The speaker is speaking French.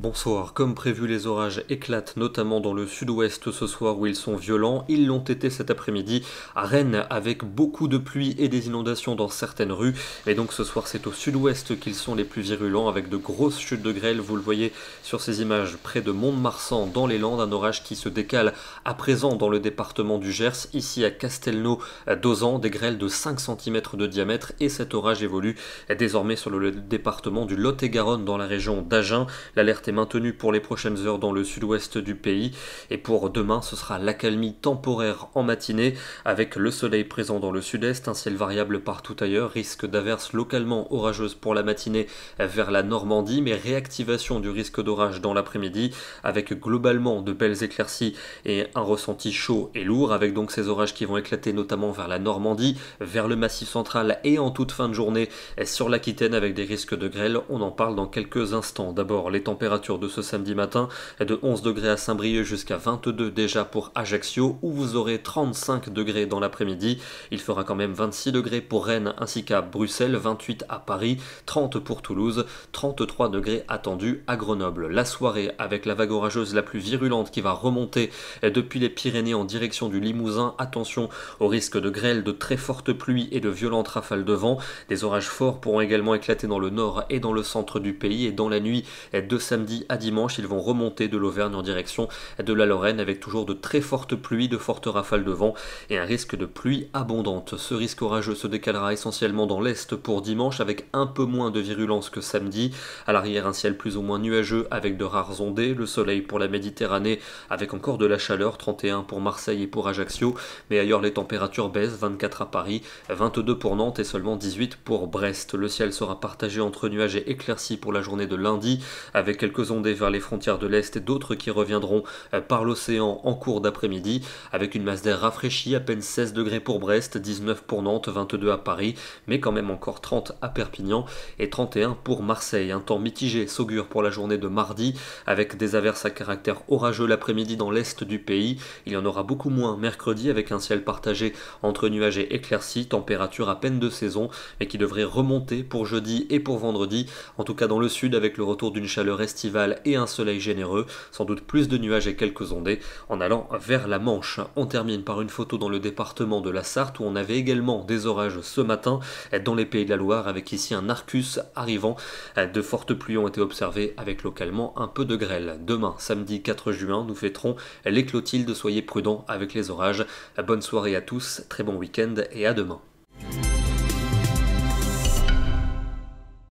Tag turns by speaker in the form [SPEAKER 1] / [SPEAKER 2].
[SPEAKER 1] Bonsoir. Comme prévu, les orages éclatent notamment dans le sud-ouest ce soir où ils sont violents. Ils l'ont été cet après-midi à Rennes avec beaucoup de pluie et des inondations dans certaines rues. Et donc ce soir, c'est au sud-ouest qu'ils sont les plus virulents avec de grosses chutes de grêle. Vous le voyez sur ces images près de Mont-de-Marsan dans les Landes, un orage qui se décale à présent dans le département du Gers, ici à Castelnau, à Dozan, des grêles de 5 cm de diamètre et cet orage évolue désormais sur le département du Lot-et-Garonne dans la région d'Agen. L'alerte est maintenu pour les prochaines heures dans le sud-ouest du pays. Et pour demain, ce sera l'accalmie temporaire en matinée, avec le soleil présent dans le sud-est, un ciel variable partout ailleurs, risque d'averses localement orageuses pour la matinée vers la Normandie, mais réactivation du risque d'orage dans l'après-midi, avec globalement de belles éclaircies et un ressenti chaud et lourd, avec donc ces orages qui vont éclater notamment vers la Normandie, vers le Massif central et en toute fin de journée sur l'Aquitaine avec des risques de grêle. On en parle dans quelques instants. D'abord, les températures de ce samedi matin est de 11 degrés à Saint-Brieuc jusqu'à 22 déjà pour Ajaccio, où vous aurez 35 degrés dans l'après-midi. Il fera quand même 26 degrés pour Rennes ainsi qu'à Bruxelles, 28 à Paris, 30 pour Toulouse, 33 degrés attendus à Grenoble. La soirée avec la vague orageuse la plus virulente qui va remonter depuis les Pyrénées en direction du Limousin. Attention au risque de grêle, de très fortes pluies et de violentes rafales de vent. Des orages forts pourront également éclater dans le nord et dans le centre du pays et dans la nuit de samedi à dimanche, ils vont remonter de l'Auvergne en direction de la Lorraine avec toujours de très fortes pluies, de fortes rafales de vent et un risque de pluie abondante. Ce risque orageux se décalera essentiellement dans l'Est pour dimanche avec un peu moins de virulence que samedi. À l'arrière, un ciel plus ou moins nuageux avec de rares ondées, le soleil pour la Méditerranée avec encore de la chaleur, 31 pour Marseille et pour Ajaccio, mais ailleurs les températures baissent, 24 à Paris, 22 pour Nantes et seulement 18 pour Brest. Le ciel sera partagé entre nuages et éclaircies pour la journée de lundi avec quelques ondées vers les frontières de l'Est et d'autres qui reviendront euh, par l'océan en cours d'après-midi, avec une masse d'air rafraîchie, à peine 16 degrés pour Brest, 19 pour Nantes, 22 à Paris, mais quand même encore 30 à Perpignan et 31 pour Marseille. Un temps mitigé s'augure pour la journée de mardi, avec des averses à caractère orageux l'après-midi dans l'Est du pays. Il y en aura beaucoup moins mercredi, avec un ciel partagé entre nuages et éclaircies, température à peine de saison, mais qui devrait remonter pour jeudi et pour vendredi, en tout cas dans le sud, avec le retour d'une chaleur estivale et un soleil généreux, sans doute plus de nuages et quelques ondées, en allant vers la Manche. On termine par une photo dans le département de la Sarthe où on avait également des orages ce matin dans les Pays de la Loire avec ici un Arcus arrivant. De fortes pluies ont été observées avec localement un peu de grêle. Demain, samedi 4 juin, nous fêterons les Clotilde. Soyez prudents avec les orages. Bonne soirée à tous, très bon week-end et à demain.